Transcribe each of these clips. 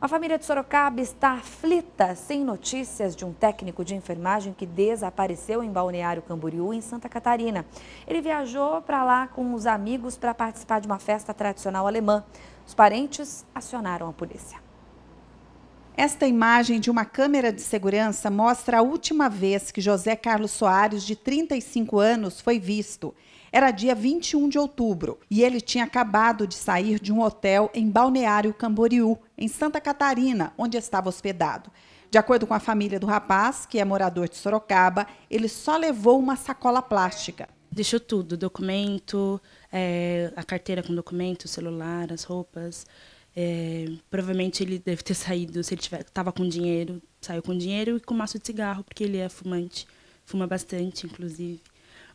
A família de Sorocaba está aflita sem notícias de um técnico de enfermagem que desapareceu em Balneário Camboriú, em Santa Catarina. Ele viajou para lá com os amigos para participar de uma festa tradicional alemã. Os parentes acionaram a polícia. Esta imagem de uma câmera de segurança mostra a última vez que José Carlos Soares, de 35 anos, foi visto. Era dia 21 de outubro e ele tinha acabado de sair de um hotel em Balneário Camboriú em Santa Catarina, onde estava hospedado. De acordo com a família do rapaz, que é morador de Sorocaba, ele só levou uma sacola plástica. Deixou tudo: documento, é, a carteira com documento, celular, as roupas. É, provavelmente ele deve ter saído, se ele estava com dinheiro, saiu com dinheiro e com maço de cigarro, porque ele é fumante, fuma bastante, inclusive.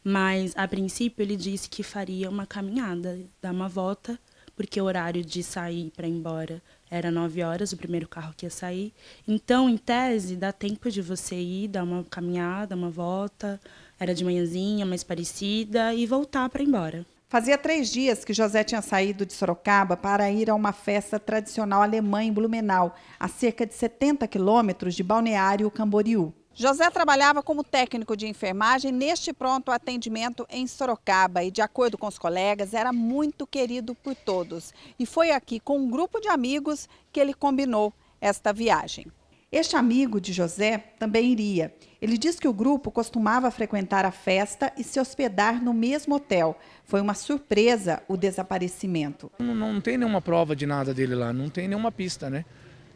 Mas, a princípio, ele disse que faria uma caminhada, dar uma volta porque o horário de sair para ir embora era 9 horas, o primeiro carro que ia sair. Então, em tese, dá tempo de você ir, dar uma caminhada, uma volta. Era de manhãzinha, mais parecida, e voltar para ir embora. Fazia três dias que José tinha saído de Sorocaba para ir a uma festa tradicional alemã em Blumenau, a cerca de 70 quilômetros de Balneário Camboriú. José trabalhava como técnico de enfermagem neste pronto atendimento em Sorocaba e, de acordo com os colegas, era muito querido por todos. E foi aqui, com um grupo de amigos, que ele combinou esta viagem. Este amigo de José também iria. Ele diz que o grupo costumava frequentar a festa e se hospedar no mesmo hotel. Foi uma surpresa o desaparecimento. Não, não tem nenhuma prova de nada dele lá, não tem nenhuma pista, né?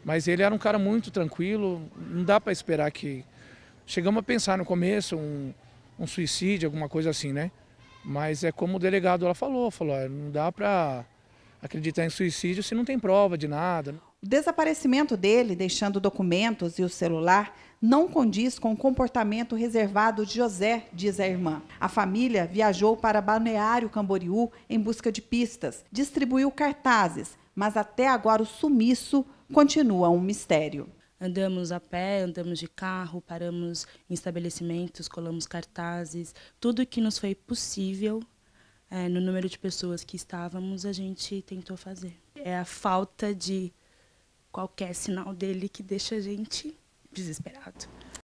Mas ele era um cara muito tranquilo, não dá para esperar que, Chegamos a pensar no começo um, um suicídio, alguma coisa assim, né? Mas é como o delegado ela falou, falou, não dá para acreditar em suicídio se não tem prova de nada. O desaparecimento dele, deixando documentos e o celular, não condiz com o comportamento reservado de José, diz a irmã. A família viajou para Balneário Camboriú em busca de pistas, distribuiu cartazes, mas até agora o sumiço continua um mistério. Andamos a pé, andamos de carro, paramos em estabelecimentos, colamos cartazes. Tudo que nos foi possível, é, no número de pessoas que estávamos, a gente tentou fazer. É a falta de qualquer sinal dele que deixa a gente desesperado.